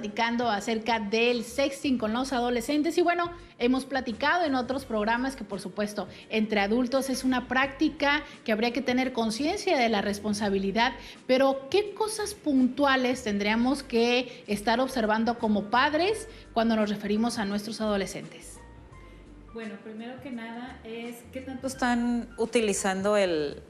platicando acerca del sexting con los adolescentes y bueno, hemos platicado en otros programas que por supuesto entre adultos es una práctica que habría que tener conciencia de la responsabilidad, pero ¿qué cosas puntuales tendríamos que estar observando como padres cuando nos referimos a nuestros adolescentes? Bueno, primero que nada es qué tanto están utilizando el,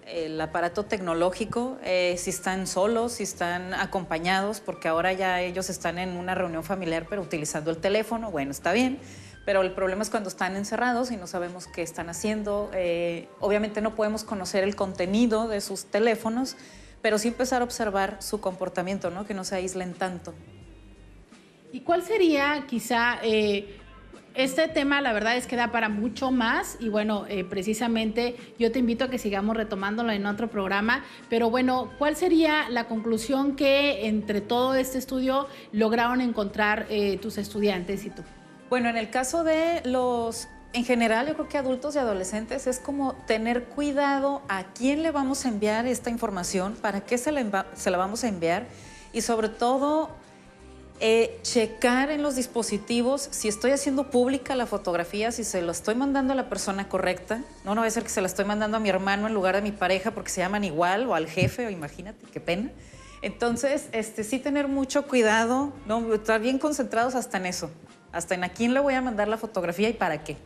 aparato tecnológico, eh, si están solos, si están acompañados, porque ahora ya ellos están en una reunión familiar pero utilizando el teléfono, bueno, está bien, pero el problema es cuando están encerrados y no sabemos qué están haciendo. Eh, obviamente no podemos conocer el contenido de sus teléfonos, pero sí empezar a observar su comportamiento, ¿no? que no se aíslen tanto. ¿Y cuál sería quizá... Eh, este tema la verdad es que da para mucho más y bueno, eh, precisamente yo te invito a que sigamos retomándolo en otro programa, pero bueno, ¿cuál sería la conclusión que entre todo este estudio lograron encontrar eh, tus estudiantes y tú? Bueno, en el caso de los en general yo creo que adultos y adolescentes es como tener cuidado a quién le vamos a enviar esta información, para qué se se la vamos a enviar y sobre todo eh, checar en los dispositivos si estoy haciendo pública la fotografía, si se lo estoy mandando a la persona correcta. No, no va a ser que se la estoy mandando a mi hermano en lugar de mi pareja porque se llaman igual o al jefe, o imagínate, qué pena. Entonces, este, sí tener mucho cuidado, ¿no? estar bien concentrados hasta en eso, hasta en a quién le voy a mandar la fotografía y para qué.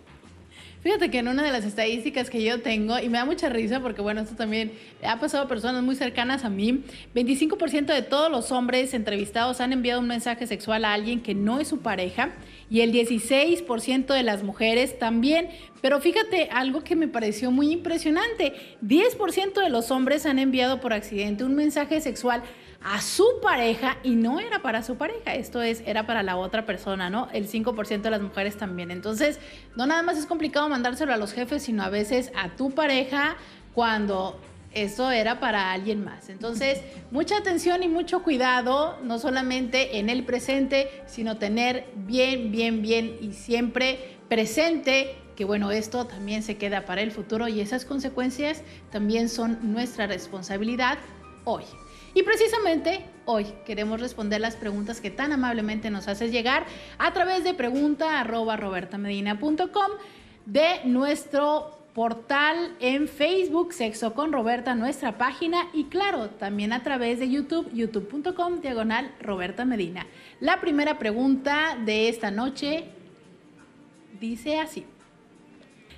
Fíjate que en una de las estadísticas que yo tengo, y me da mucha risa porque, bueno, esto también ha pasado a personas muy cercanas a mí, 25% de todos los hombres entrevistados han enviado un mensaje sexual a alguien que no es su pareja y el 16% de las mujeres también. Pero fíjate algo que me pareció muy impresionante, 10% de los hombres han enviado por accidente un mensaje sexual a su pareja y no era para su pareja, esto es, era para la otra persona, ¿no? El 5% de las mujeres también. Entonces, no nada más es complicado mandárselo a los jefes, sino a veces a tu pareja cuando eso era para alguien más. Entonces, mucha atención y mucho cuidado, no solamente en el presente, sino tener bien, bien, bien y siempre presente que bueno, esto también se queda para el futuro y esas consecuencias también son nuestra responsabilidad hoy. Y precisamente hoy queremos responder las preguntas que tan amablemente nos haces llegar a través de pregunta.robertamedina.com de nuestro portal en Facebook, Sexo con Roberta, nuestra página y claro, también a través de YouTube, youtube.com diagonal Roberta Medina. La primera pregunta de esta noche dice así.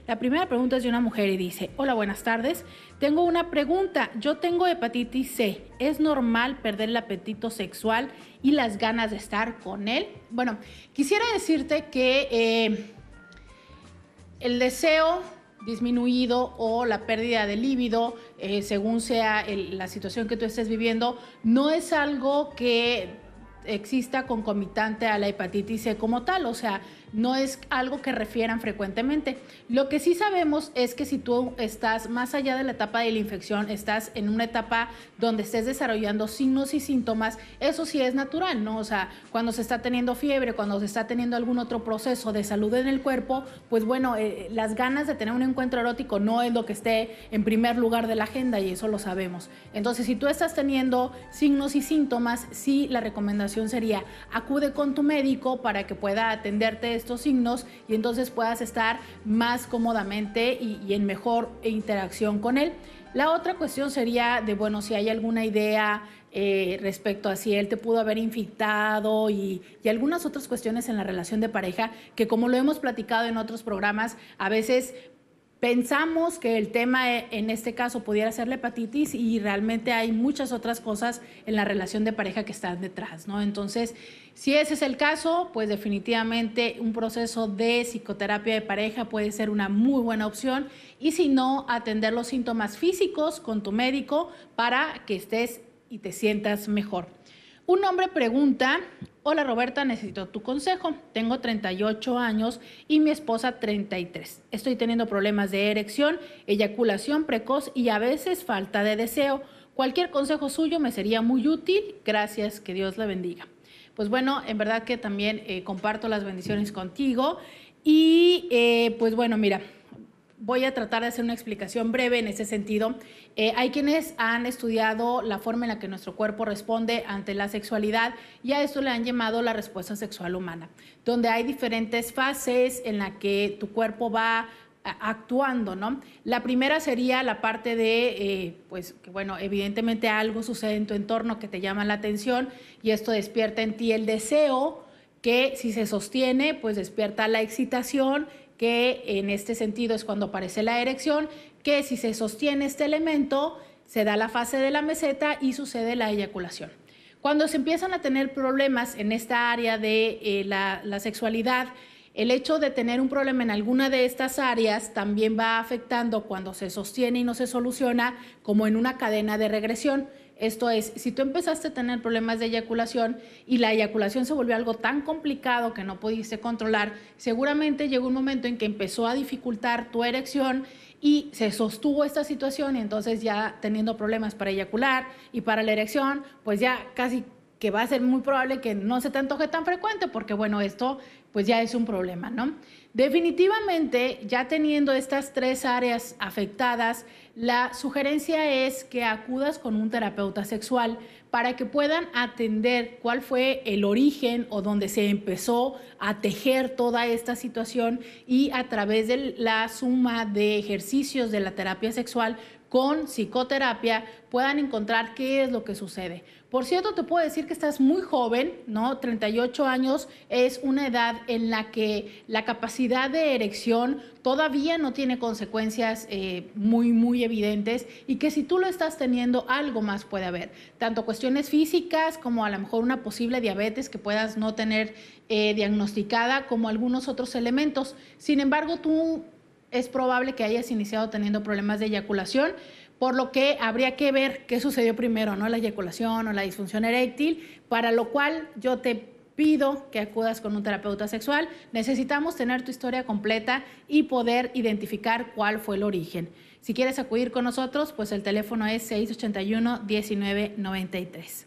La primera pregunta es de una mujer y dice, hola, buenas tardes. Tengo una pregunta. Yo tengo hepatitis C. ¿Es normal perder el apetito sexual y las ganas de estar con él? Bueno, quisiera decirte que eh, el deseo disminuido o la pérdida de líbido, eh, según sea la situación que tú estés viviendo, no es algo que exista concomitante a la hepatitis C como tal. O sea, no es algo que refieran frecuentemente. Lo que sí sabemos es que si tú estás más allá de la etapa de la infección, estás en una etapa donde estés desarrollando signos y síntomas, eso sí es natural, ¿no? O sea, cuando se está teniendo fiebre, cuando se está teniendo algún otro proceso de salud en el cuerpo, pues bueno, eh, las ganas de tener un encuentro erótico no es lo que esté en primer lugar de la agenda y eso lo sabemos. Entonces, si tú estás teniendo signos y síntomas, sí la recomendación sería acude con tu médico para que pueda atenderte estos signos y entonces puedas estar más cómodamente y, en mejor interacción con él. La otra cuestión sería de, bueno, si hay alguna idea eh, respecto a si él te pudo haber infectado y, y, algunas otras cuestiones en la relación de pareja que como lo hemos platicado en otros programas, a veces Pensamos que el tema eh, en este caso pudiera ser la hepatitis y realmente hay muchas otras cosas en la relación de pareja que están detrás, ¿no? Entonces, si ese es el caso, pues definitivamente un proceso de psicoterapia de pareja puede ser una muy buena opción y si no, atender los síntomas físicos con tu médico para que estés y te sientas mejor. Un hombre pregunta Hola Roberta, necesito tu consejo. Tengo 38 años y mi esposa 33. Estoy teniendo problemas de erección, eyaculación precoz y a veces falta de deseo. Cualquier consejo suyo me sería muy útil. Gracias, que Dios la bendiga. Pues bueno, en verdad que también eh, comparto las bendiciones contigo. Y eh, pues bueno, mira, Voy a tratar de hacer una explicación breve en ese sentido. Eh, hay quienes han estudiado la forma en la que nuestro cuerpo responde ante la sexualidad y a esto le han llamado la respuesta sexual humana, donde hay diferentes fases en la que tu cuerpo va eh, actuando, ¿no? La primera sería la parte de, eh, pues, que bueno, evidentemente algo sucede en tu entorno que te llama la atención y esto despierta en ti el deseo que si se sostiene, pues despierta la excitación que en este sentido es cuando aparece la erección, que si se sostiene este elemento, se da la fase de la meseta y sucede la eyaculación. Cuando se empiezan a tener problemas en esta área de eh, la sexualidad, el hecho de tener un problema en alguna de estas áreas también va afectando cuando se sostiene y no se soluciona, como en una cadena de regresión. Esto es, si tú empezaste a tener problemas de eyaculación y la eyaculación se volvió algo tan complicado que no pudiste controlar, seguramente llegó un momento en que empezó a dificultar tu erección y se sostuvo esta situación y entonces ya teniendo problemas para eyacular y para la erección, pues ya casi que va a ser muy probable que no se te antoje tan frecuente porque bueno, esto pues ya es un problema, ¿no? Definitivamente, ya teniendo estas tres áreas afectadas, la sugerencia es que acudas con un terapeuta sexual para que puedan atender cuál fue el origen o dónde se empezó a tejer toda esta situación y a través de la suma de ejercicios de la terapia sexual con psicoterapia puedan encontrar qué es lo que sucede. Por cierto, te puedo decir que estás muy joven, ¿no? 38 años es una edad en la que la capacidad de erección todavía no tiene consecuencias eh, muy, muy evidentes y que si tú lo estás teniendo, algo más puede haber. Tanto cuestiones físicas como a lo mejor una posible diabetes que puedas no tener eh, diagnosticada, como algunos otros elementos. Sin embargo, tú es probable que hayas iniciado teniendo problemas de eyaculación, por lo que habría que ver qué sucedió primero, ¿no? La eyaculación o la disfunción eréctil, para lo cual yo te pido que acudas con un terapeuta sexual. Necesitamos tener tu historia completa y poder identificar cuál fue el origen. Si quieres acudir con nosotros, pues el teléfono es 681-1993.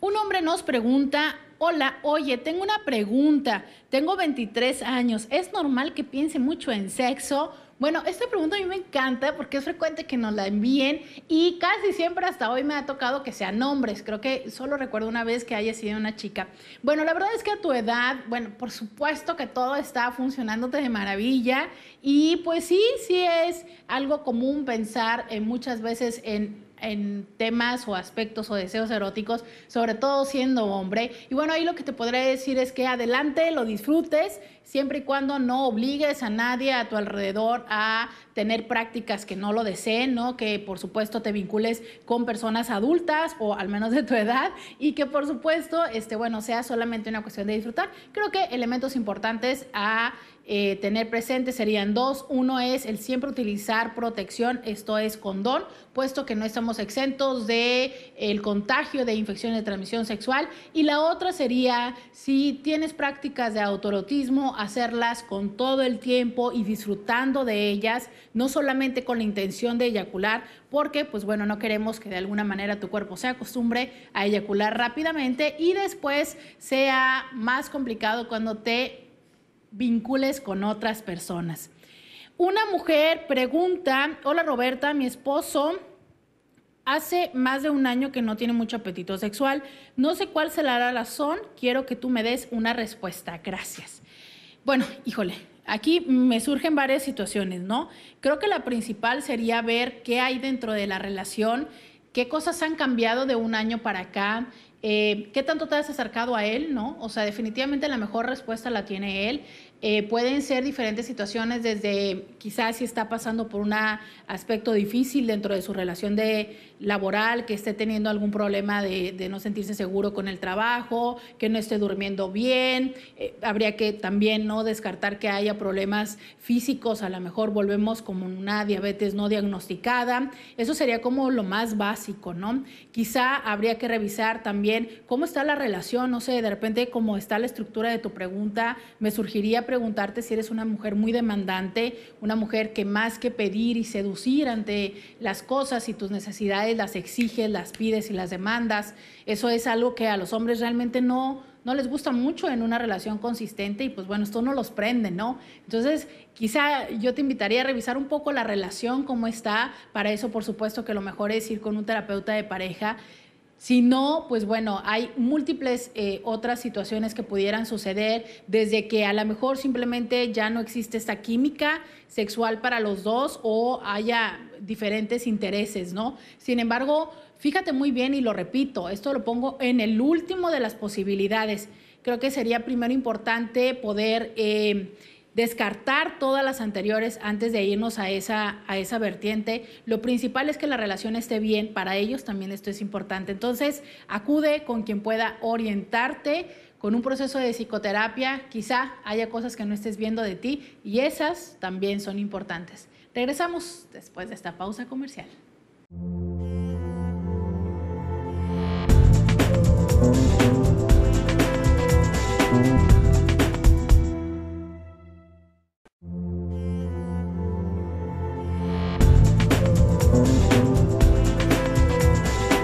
Un hombre nos pregunta hola, oye, tengo una pregunta, tengo 23 años, ¿es normal que piense mucho en sexo? Bueno, esta pregunta a mí me encanta porque es frecuente que nos la envíen y casi siempre hasta hoy me ha tocado que sean hombres. Creo que solo recuerdo una vez que haya sido una chica. Bueno, la verdad es que a tu edad, bueno, por supuesto que todo está funcionándote de maravilla y pues sí, sí es algo común pensar en eh, muchas veces en en temas o aspectos o deseos eróticos, sobre todo siendo hombre. Y bueno, ahí lo que te podré decir es que adelante, lo disfrutes siempre y cuando no obligues a nadie a tu alrededor a tener prácticas que no lo deseen, ¿no? Que por supuesto te vincules con personas adultas o al menos de tu edad y que por supuesto, este, bueno, sea solamente una cuestión de disfrutar. Creo que elementos importantes a eh, tener presentes serían dos. Uno es el siempre utilizar protección, esto es condón, puesto que no estamos exentos de el contagio de infecciones de transmisión sexual. Y la otra sería si tienes prácticas de autorotismo, hacerlas con todo el tiempo y disfrutando de ellas, no solamente con la intención de eyacular, porque pues bueno, no queremos que de alguna manera tu cuerpo se acostumbre a eyacular rápidamente y después sea más complicado cuando te vincules con otras personas. Una mujer pregunta, hola Roberta, mi esposo hace más de un año que no tiene mucho apetito sexual, no sé cuál será la razón, quiero que tú me des una respuesta, gracias. Bueno, híjole, aquí me surgen varias situaciones, ¿no? Creo que la principal sería ver qué hay dentro de la relación, qué cosas han cambiado de un año para acá, eh, qué tanto te has acercado a él, ¿no? O sea, definitivamente la mejor respuesta la tiene él. Eh, pueden ser diferentes situaciones, desde quizás si está pasando por un aspecto difícil dentro de su relación de laboral, que esté teniendo algún problema de, no sentirse seguro con el trabajo, que no esté durmiendo bien. Eh, habría que también no descartar que haya problemas físicos, a lo mejor volvemos como una diabetes no diagnosticada. Eso sería como lo más básico, ¿no? Quizá habría que revisar también cómo está la relación, no sé, de repente cómo está la estructura de tu pregunta, me surgiría preguntarte si eres una mujer muy demandante, una mujer que más que pedir y seducir ante las cosas y tus necesidades, las exiges, las pides y las demandas. Eso es algo que a los hombres realmente no, no les gusta mucho en una relación consistente y pues bueno, esto no los prende, ¿no? Entonces, quizá yo te invitaría a revisar un poco la relación, cómo está. Para eso, por supuesto, que lo mejor es ir con un terapeuta de pareja si no, pues bueno, hay múltiples eh, otras situaciones que pudieran suceder, desde que a lo mejor simplemente ya no existe esta química sexual para los dos o haya diferentes intereses, ¿no? Sin embargo, fíjate muy bien y lo repito, esto lo pongo en el último de las posibilidades. Creo que sería primero importante poder... Eh, descartar todas las anteriores antes de irnos a esa, a esa vertiente. Lo principal es que la relación esté bien, para ellos también esto es importante. Entonces, acude con quien pueda orientarte con un proceso de psicoterapia, quizá haya cosas que no estés viendo de ti y esas también son importantes. Regresamos después de esta pausa comercial.